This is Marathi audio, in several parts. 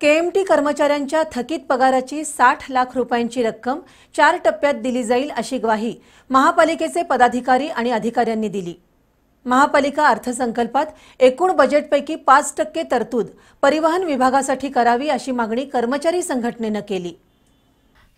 केएमटी कर्मचाऱ्यांच्या थकीत पगाराची साठ लाख रुपयांची रक्कम चार टप्प्यात दिली जाईल अशी ग्वाही महापालिकेचे पदाधिकारी आणि अधिकाऱ्यांनी दिली महापालिका अर्थसंकल्पात एकूण बजेटपैकी पाच टक्के तरतूद परिवहन विभागासाठी करावी अशी मागणी कर्मचारी संघटनेनं केली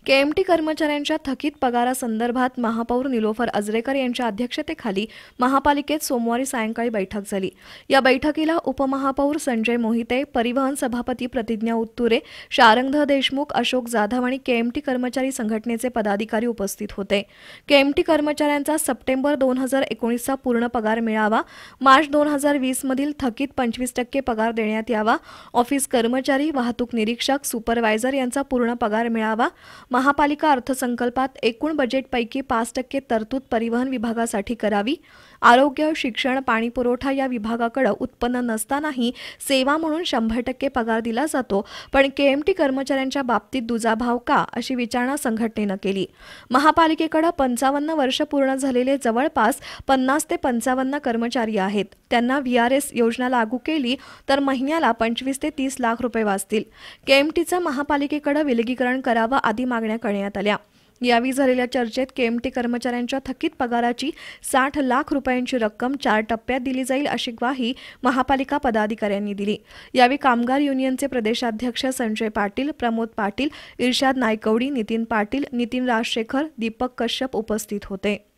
केएमटी कर्मचाऱ्यांच्या थकीत पगारासंदर्भात महापौर निलोफर अजरेकर यांच्या अध्यक्षतेखाली महापालिकेत सोमवारी सायंकाळी बैठक झाली या बैठकीला उपमहापौर संजय मोहिते परिवहन सभापती प्रतिज्ञा उत्तुरे शारंगध देशमुख अशोक जाधव आणि केएमटी कर्मचारी संघटनेचे पदाधिकारी उपस्थित होते केएमटी कर्मचाऱ्यांचा सप्टेंबर दोन हजार एकोणीसचा पूर्ण पगार मिळावा मार्च दोन हजार वीसमधील थकीत पंचवीस टक्के पगार देण्यात यावा ऑफिस कर्मचारी वाहतूक निरीक्षक सुपरवायझर यांचा पूर्ण पगार मिळावा महापालिका अर्थसंकल्पात एकूण बजेटपैकी पाच टक्के तरतूद परिवहन विभागासाठी करावी आरोग्य शिक्षण पाणीपुरवठा या विभागाकडे उत्पन्न नसतानाही सेवा म्हणून शंभर टक्के पगार दिला जातो पण केएमटी कर्मचाऱ्यांच्या बाबतीत दुजाभाव का अशी विचारणा संघटनेनं केली महापालिकेकडे पंचावन्न वर्ष पूर्ण झालेले जवळपास पन्नास ते पंचावन्न कर्मचारी आहेत त्यांना व्ही आर एस योजना लागू केली तर महिन्याला पंचवीस ते तीस लाख रुपये वाचतील केएमटीचं महापालिकेकडे विलगीकरण करावं आदी मागण्या करण्यात आल्या यावेळी झालेल्या चर्चेत केएमटी कर्मचाऱ्यांच्या थकीत पगाराची साठ लाख रुपयांची रक्कम चार टप्प्यात दिली जाईल अशी ग्वाही महापालिका पदाधिकाऱ्यांनी दिली यावेळी कामगार युनियनचे प्रदेशाध्यक्ष संजय पाटील प्रमोद पाटील इर्शाद नायकवडी नितीन पाटील नितीन राजशेखर दीपक कश्यप उपस्थित होते